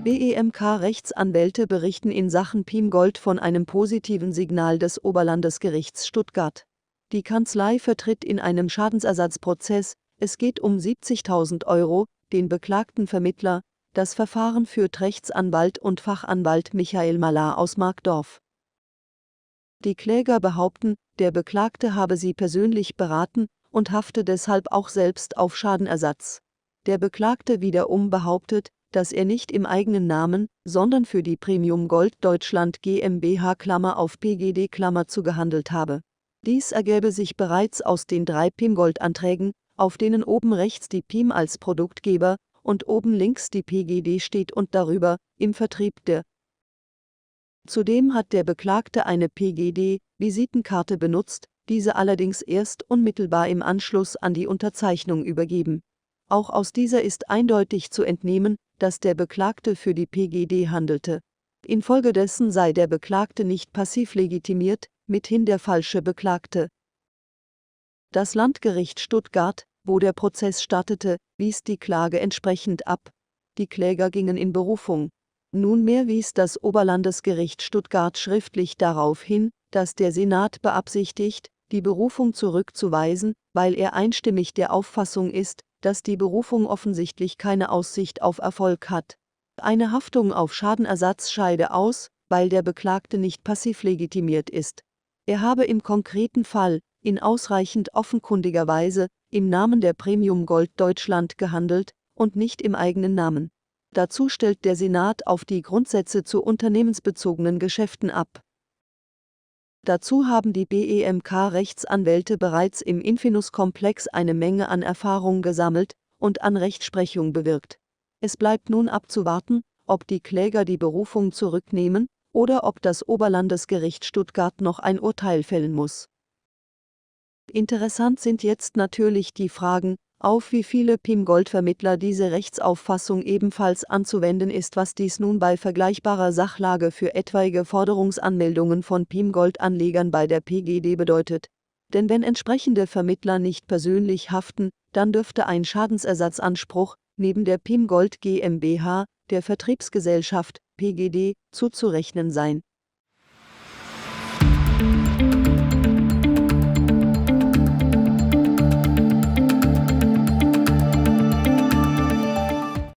Die BEMK-Rechtsanwälte berichten in Sachen Piemgold von einem positiven Signal des Oberlandesgerichts Stuttgart. Die Kanzlei vertritt in einem Schadensersatzprozess, es geht um 70.000 Euro, den beklagten Vermittler, das Verfahren führt Rechtsanwalt und Fachanwalt Michael Malar aus Markdorf. Die Kläger behaupten, der Beklagte habe sie persönlich beraten und hafte deshalb auch selbst auf Schadenersatz. Der Beklagte wiederum behauptet, dass er nicht im eigenen Namen, sondern für die Premium Gold Deutschland GmbH Klammer auf PGD Klammer zu gehandelt habe. Dies ergäbe sich bereits aus den drei PIM-Gold-Anträgen, auf denen oben rechts die PIM als Produktgeber und oben links die PGD steht und darüber, im Vertrieb der. Zudem hat der Beklagte eine PGD-Visitenkarte benutzt, diese allerdings erst unmittelbar im Anschluss an die Unterzeichnung übergeben. Auch aus dieser ist eindeutig zu entnehmen, dass der Beklagte für die PGD handelte. Infolgedessen sei der Beklagte nicht passiv legitimiert, mithin der falsche Beklagte. Das Landgericht Stuttgart, wo der Prozess startete, wies die Klage entsprechend ab. Die Kläger gingen in Berufung. Nunmehr wies das Oberlandesgericht Stuttgart schriftlich darauf hin, dass der Senat beabsichtigt, die Berufung zurückzuweisen, weil er einstimmig der Auffassung ist, dass die Berufung offensichtlich keine Aussicht auf Erfolg hat. Eine Haftung auf Schadenersatz scheide aus, weil der Beklagte nicht passiv legitimiert ist. Er habe im konkreten Fall, in ausreichend offenkundiger Weise, im Namen der Premium Gold Deutschland gehandelt und nicht im eigenen Namen. Dazu stellt der Senat auf die Grundsätze zu unternehmensbezogenen Geschäften ab. Dazu haben die BEMK-Rechtsanwälte bereits im Infinus-Komplex eine Menge an Erfahrung gesammelt und an Rechtsprechung bewirkt. Es bleibt nun abzuwarten, ob die Kläger die Berufung zurücknehmen oder ob das Oberlandesgericht Stuttgart noch ein Urteil fällen muss. Interessant sind jetzt natürlich die Fragen, auf, wie viele PIM-Goldvermittler diese Rechtsauffassung ebenfalls anzuwenden ist, was dies nun bei vergleichbarer Sachlage für etwaige Forderungsanmeldungen von pim gold anlegern bei der PGD bedeutet. Denn wenn entsprechende Vermittler nicht persönlich haften, dann dürfte ein Schadensersatzanspruch neben der PIM Gold GmbH, der Vertriebsgesellschaft PGD, zuzurechnen sein.